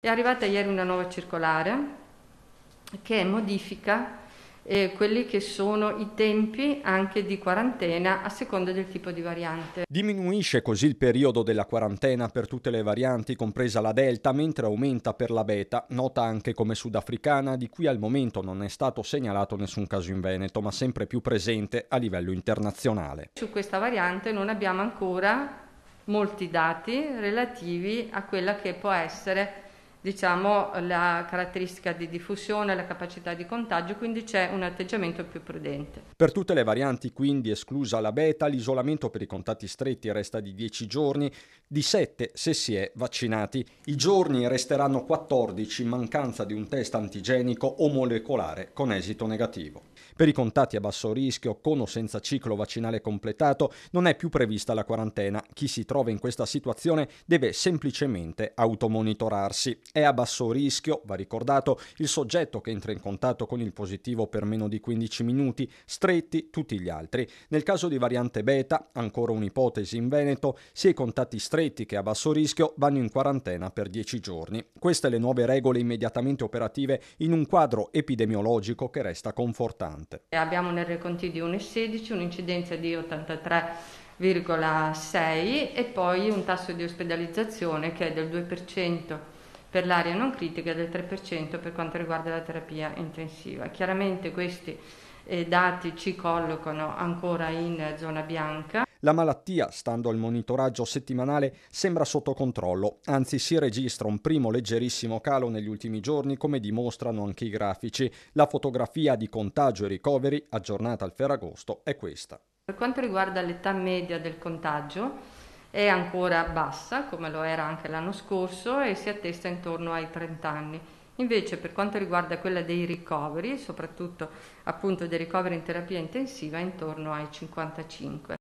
È arrivata ieri una nuova circolare che modifica eh, quelli che sono i tempi anche di quarantena a seconda del tipo di variante. Diminuisce così il periodo della quarantena per tutte le varianti, compresa la Delta, mentre aumenta per la Beta, nota anche come sudafricana, di cui al momento non è stato segnalato nessun caso in Veneto, ma sempre più presente a livello internazionale. Su questa variante non abbiamo ancora molti dati relativi a quella che può essere diciamo, la caratteristica di diffusione, la capacità di contagio, quindi c'è un atteggiamento più prudente. Per tutte le varianti, quindi esclusa la beta, l'isolamento per i contatti stretti resta di 10 giorni, di 7 se si è vaccinati. I giorni resteranno 14 in mancanza di un test antigenico o molecolare con esito negativo. Per i contatti a basso rischio, con o senza ciclo vaccinale completato, non è più prevista la quarantena. Chi si trova in questa situazione deve semplicemente automonitorarsi. È a basso rischio, va ricordato, il soggetto che entra in contatto con il positivo per meno di 15 minuti, stretti tutti gli altri. Nel caso di variante beta, ancora un'ipotesi in Veneto, sia i contatti stretti che a basso rischio vanno in quarantena per 10 giorni. Queste le nuove regole immediatamente operative in un quadro epidemiologico che resta confortante. Abbiamo nel reconti di 1,16 un'incidenza di 83 1,6 e poi un tasso di ospedalizzazione che è del 2% per l'area non critica e del 3% per quanto riguarda la terapia intensiva. Chiaramente questi eh, dati ci collocano ancora in zona bianca. La malattia, stando al monitoraggio settimanale, sembra sotto controllo, anzi si registra un primo leggerissimo calo negli ultimi giorni come dimostrano anche i grafici. La fotografia di contagio e ricoveri aggiornata al Ferragosto è questa. Per quanto riguarda l'età media del contagio, è ancora bassa, come lo era anche l'anno scorso, e si attesta intorno ai 30 anni. Invece per quanto riguarda quella dei ricoveri, soprattutto appunto dei ricoveri in terapia intensiva, è intorno ai 55.